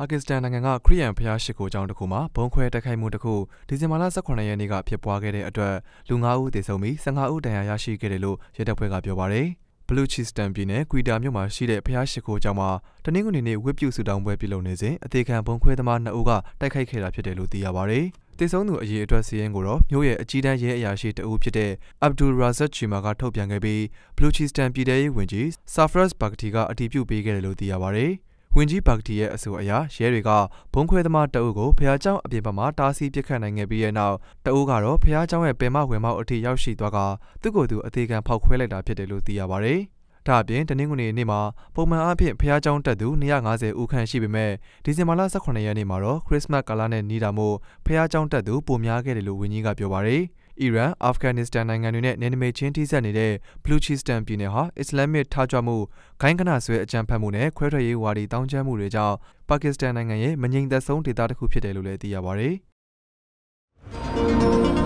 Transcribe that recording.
ဟာကစ္စတန်နိုင်ငံကခရီးယန်ဖျားရှိခိုးကြောင်းတစ်ခုမှာဘုံခွဲတိုက်ခိုက်မှုတစ်ခုဒီဇင်ဘာလ18ရက်နေ့ကဖြစ်ပွားခဲ့တဲ့အတွက်လူ9ဦးသေဆုံးပြီး15ဦးဒဏ်ရာရရှိခဲ့တယ်လို့ရဲတပ်ဖွဲ့ကပြောပါတယ်ဘလူးချီစတန်ပြည်နယ်ကွီတာမြို့မှာရှိတဲ့ဖျားရှိခိုးကြောင်းမှာတနင်္ဂနွေနေ့ဝစ်ပြူဆူတောင်းပွဲပြုလုပ်နေစဉ်အသေးခံဘုံခွဲသမား2ဦးကတိုက်ခိုက်ခဲ့တာဖြစ်တယ်လို့သိရပါတယ်တေဆုံးသူအရေးအတွက်စီရင်ကိုတော့မြို့ရဲ့အကြီးတန်းရဲအရာရှိတဦးဖြစ်တဲ့အဗ်ဒူရာဇတ်ချီမာကထုတ်ပြန်ခဲ့ပြီးဘလူးချီစတန်ပြည်ထောင်ရေးဝန်ကြီးဆာဖရက်စ်ဘာဂတီကအတည်ပြုပေးခဲ့တယ်လို့သိရပါတယ်ဝင်ကြီးဘာဂတီရဲ့အဆိုအရရဲတွေကဘုံခွဲသမားတအုပ်ကိုဖះเจ้าအပြင်ဘက်မှာတားဆီးပစ်ခတ်နိုင်ခဲ့ပြီးတဲ့နောက်တအုပ်ကတော့ဖះเจ้าရဲ့ပင်မဝင်မောက်အထိရောက်ရှိသွားကသူ့ကိုယ်သူအသေးခံဖောက်ခွဲလိုက်တာဖြစ်တယ်လို့သိရပါဗျ။ဒါအပြင်တနင်္ဂနွေနေ့မှာပုံမှန်အားဖြင့်ဖျားကျောင်းတက်သူ250ဦးခန့်ရှိပေမဲ့ဒီဇင်ဘာလ18ရက်နေ့မှာတော့ခရစ်စမတ်ကာလနဲ့ညီတာမို့ဖျားကျောင်းတက်သူပိုများခဲ့တယ်လို့ဝန်ကြီးကပြောပါရယ်။အီရန်အာဖဂန်နစ္စတန်နိုင်ငံတွေနဲ့နယ်နိမိတ်ချင်းထိစပ်နေတဲ့ဘလူချီစတန်ပြည်နယ်ဟာအစ္စလာမစ်ထားကြွမှုခိုင်းကနဆွဲအကြမ်းဖက်မှုနဲ့ခွဲထွက်ရေးဝါဒီတောင်းကျမ်းမှုတွေကြောင့်ပါကစ္စတန်နိုင်ငံရဲ့မငြိမ်သက်ဆုံးဒေသတစ်ခုဖြစ်တယ်လို့လည်းသိရပါဗျ။